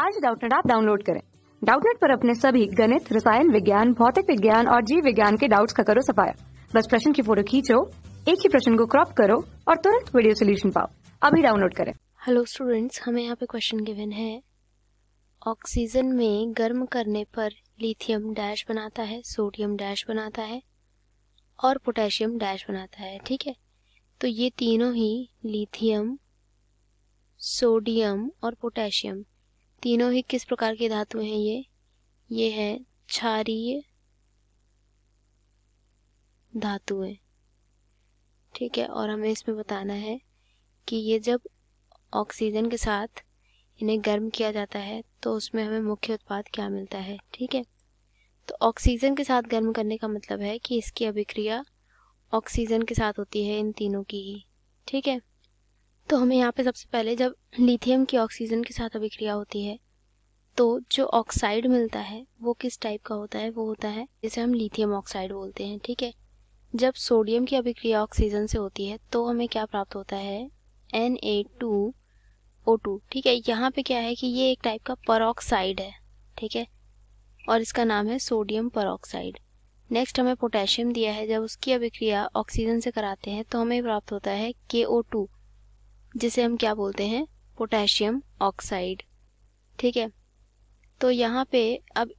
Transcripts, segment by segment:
आज डाउटनेट आप डाउनलोड करें डाउटनेट पर अपने सभी गणित रसायन विज्ञान भौतिक विज्ञान और जीव विज्ञान के डाउट्स का करो सफाया बस प्रश्न की फोटो खींचो एक ही प्रश्न को क्रॉप करो और तुरंत वीडियो सोल्यूशन पाओ अभी डाउनलोड करें हेलो स्टूडेंट्स हमें यहाँ पे क्वेश्चन गिवन है ऑक्सीजन में गर्म करने पर लिथियम डैश बनाता है सोडियम डैश बनाता है और पोटेशियम डैश बनाता है ठीक है तो ये तीनों ही लिथियम सोडियम और पोटेशियम तीनों ही किस प्रकार के धातु हैं ये ये है क्षारीय धातुएं ठीक है और हमें इसमें बताना है कि ये जब ऑक्सीजन के साथ इन्हें गर्म किया जाता है तो उसमें हमें मुख्य उत्पाद क्या मिलता है ठीक है तो ऑक्सीजन के साथ गर्म करने का मतलब है कि इसकी अभिक्रिया ऑक्सीजन के साथ होती है इन तीनों की ही ठीक है तो हमें यहाँ पे सबसे पहले जब लिथियम की ऑक्सीजन के साथ अभिक्रिया होती है तो जो ऑक्साइड मिलता है वो किस टाइप का होता है वो होता है जिसे हम लिथियम ऑक्साइड बोलते हैं ठीक है जब सोडियम की अभिक्रिया ऑक्सीजन से होती है तो हमें क्या प्राप्त होता है N A two O two ठीक है यहाँ पे क्या है कि ये एक टाइप का परऑक्साइड है ठीक है और इसका नाम है सोडियम परऑक्साइड नेक्स्ट हमें पोटेशियम दिया है जब उसकी अभिक्रिया ऑक्सीजन से कराते हैं तो हमें प्राप्त होता है के ओ टू जिसे हम क्या बोलते हैं पोटेशियम ऑक्साइड ठीक है तो यहाँ पे अब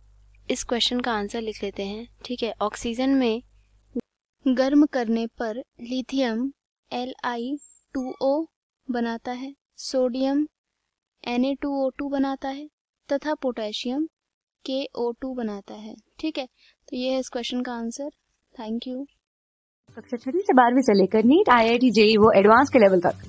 इस क्वेश्चन का आंसर लिख लेते हैं ठीक है ऑक्सीजन में गर्म करने पर lithium L I two O बनाता है सोडियम एन बनाता है तथा पोटेशियम के ओ टू बनाता है ठीक है तो ये है इस क्वेश्चन का आंसर थैंक यू कक्षा छठी से बारहवीं से लेकर NEET I I T JEE वो एडवांस के लेवल तक